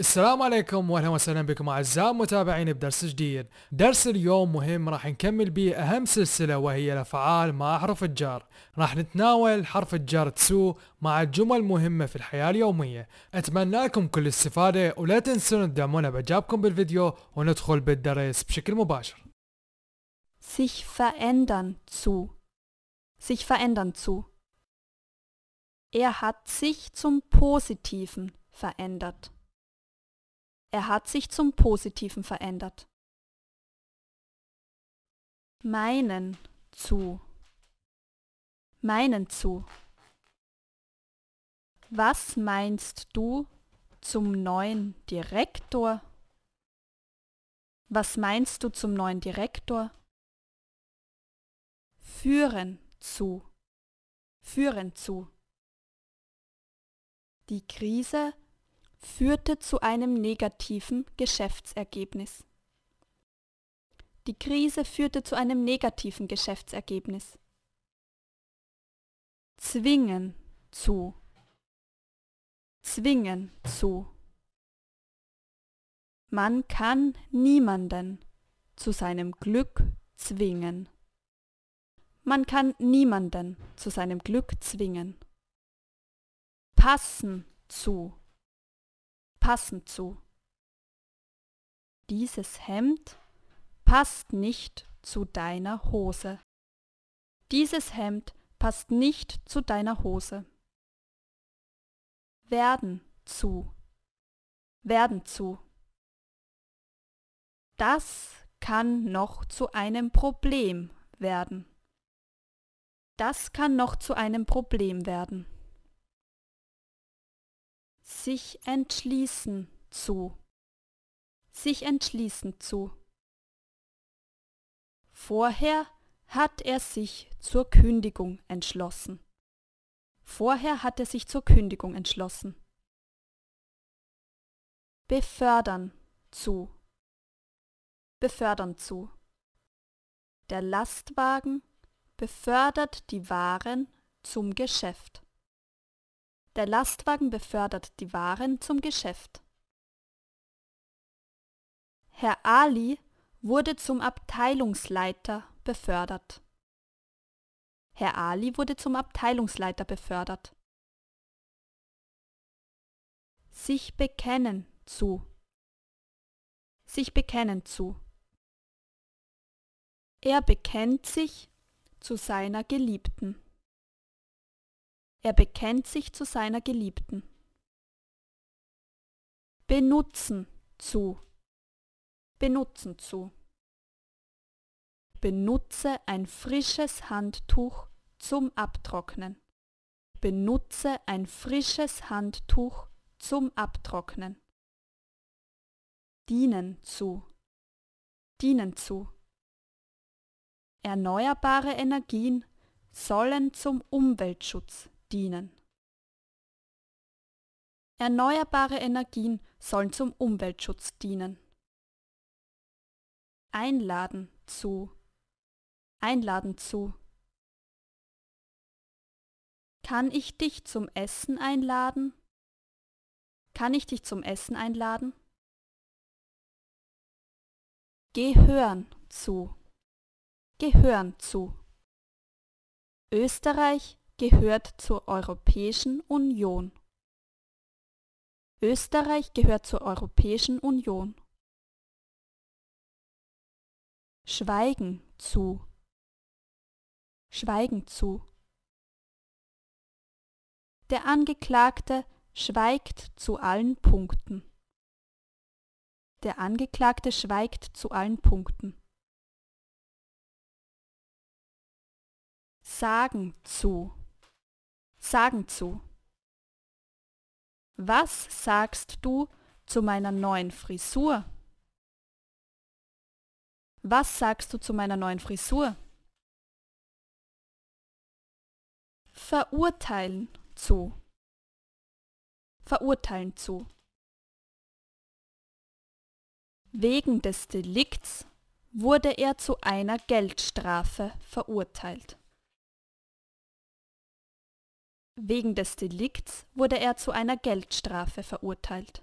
السلام عليكم واهلا وسهلا بكم اعزائي المتابعين بدرس جديد درس اليوم مهم راح نكمل به اهم سلسلة وهي الافعال مع حرف الجار راح نتناول حرف الجار تسو مع جمل مهمة في الحياة اليومية اتمنى لكم كل الاستفادة ولا تنسون تدعمونا باعجابكم بالفيديو وندخل بالدرس بشكل مباشر sich verändern zu sich verändern zu Er hat sich zum Positiven verändert. Er hat sich zum Positiven verändert. Meinen zu. Meinen zu. Was meinst du zum neuen Direktor? Was meinst du zum neuen Direktor? Führen zu. Führen zu. Die Krise führte zu einem negativen Geschäftsergebnis. Die Krise führte zu einem negativen Geschäftsergebnis. Zwingen zu. Zwingen zu. Man kann niemanden zu seinem Glück zwingen. Man kann niemanden zu seinem Glück zwingen. Passen zu passend zu. Dieses Hemd passt nicht zu deiner Hose. Dieses Hemd passt nicht zu deiner Hose. Werden zu. Werden zu. Das kann noch zu einem Problem werden. Das kann noch zu einem Problem werden sich entschließen zu. Sich entschließen zu. Vorher hat er sich zur Kündigung entschlossen. Vorher hat er sich zur Kündigung entschlossen. Befördern zu. Befördern zu. Der Lastwagen befördert die Waren zum Geschäft. Der Lastwagen befördert die Waren zum Geschäft. Herr Ali wurde zum Abteilungsleiter befördert. Herr Ali wurde zum Abteilungsleiter befördert. Sich bekennen zu. Sich bekennen zu. Er bekennt sich zu seiner Geliebten. Er bekennt sich zu seiner Geliebten. Benutzen zu. Benutzen zu. Benutze ein frisches Handtuch zum Abtrocknen. Benutze ein frisches Handtuch zum Abtrocknen. Dienen zu. Dienen zu. Erneuerbare Energien sollen zum Umweltschutz dienen. Erneuerbare Energien sollen zum Umweltschutz dienen. Einladen zu. Einladen zu. Kann ich dich zum Essen einladen? Kann ich dich zum Essen einladen? Gehören zu. Gehören zu. Österreich gehört zur Europäischen Union. Österreich gehört zur Europäischen Union. Schweigen zu. Schweigen zu. Der Angeklagte schweigt zu allen Punkten. Der Angeklagte schweigt zu allen Punkten. Sagen zu. Sagen zu. Was sagst du zu meiner neuen Frisur? Was sagst du zu meiner neuen Frisur? Verurteilen zu. Verurteilen zu. Wegen des Delikts wurde er zu einer Geldstrafe verurteilt. Wegen des Delikts wurde er zu einer Geldstrafe verurteilt.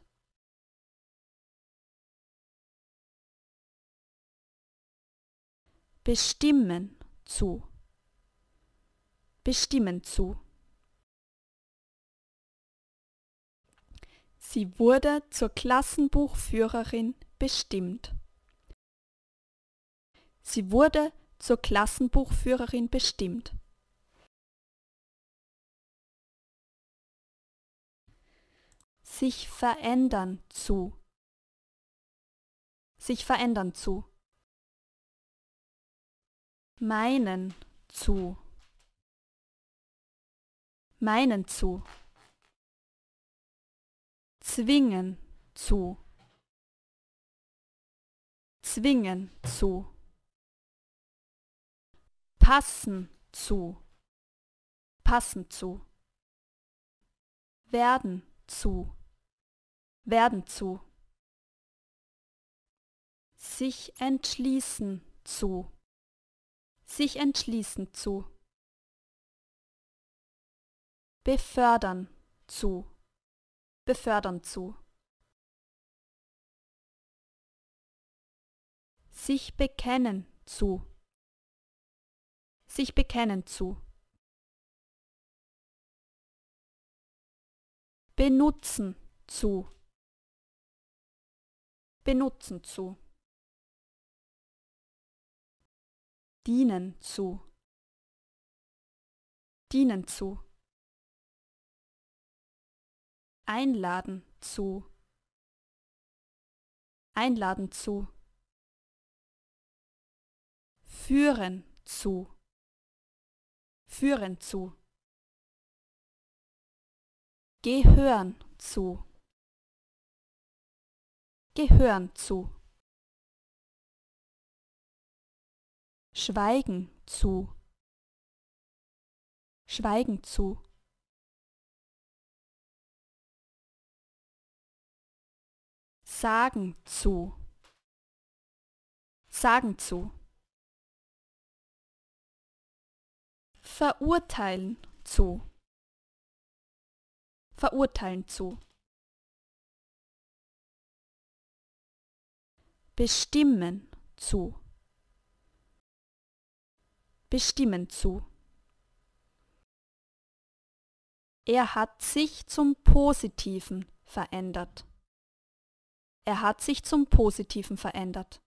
Bestimmen zu. Bestimmen zu. Sie wurde zur Klassenbuchführerin bestimmt. Sie wurde zur Klassenbuchführerin bestimmt. sich verändern zu. Sich verändern zu. Meinen zu. Meinen zu. Zwingen zu. Zwingen zu. Passen zu. Passen zu. Werden zu werden zu. Sich entschließen zu. Sich entschließen zu. Befördern zu. Befördern zu. Sich bekennen zu. Sich bekennen zu. Benutzen zu benutzen zu, dienen zu, dienen zu, einladen zu, einladen zu, führen zu, führen zu, gehören zu gehören zu. Schweigen zu. Schweigen zu. Sagen zu. Sagen zu. Verurteilen zu. Verurteilen zu. bestimmen zu. Bestimmen zu. Er hat sich zum Positiven verändert. Er hat sich zum Positiven verändert.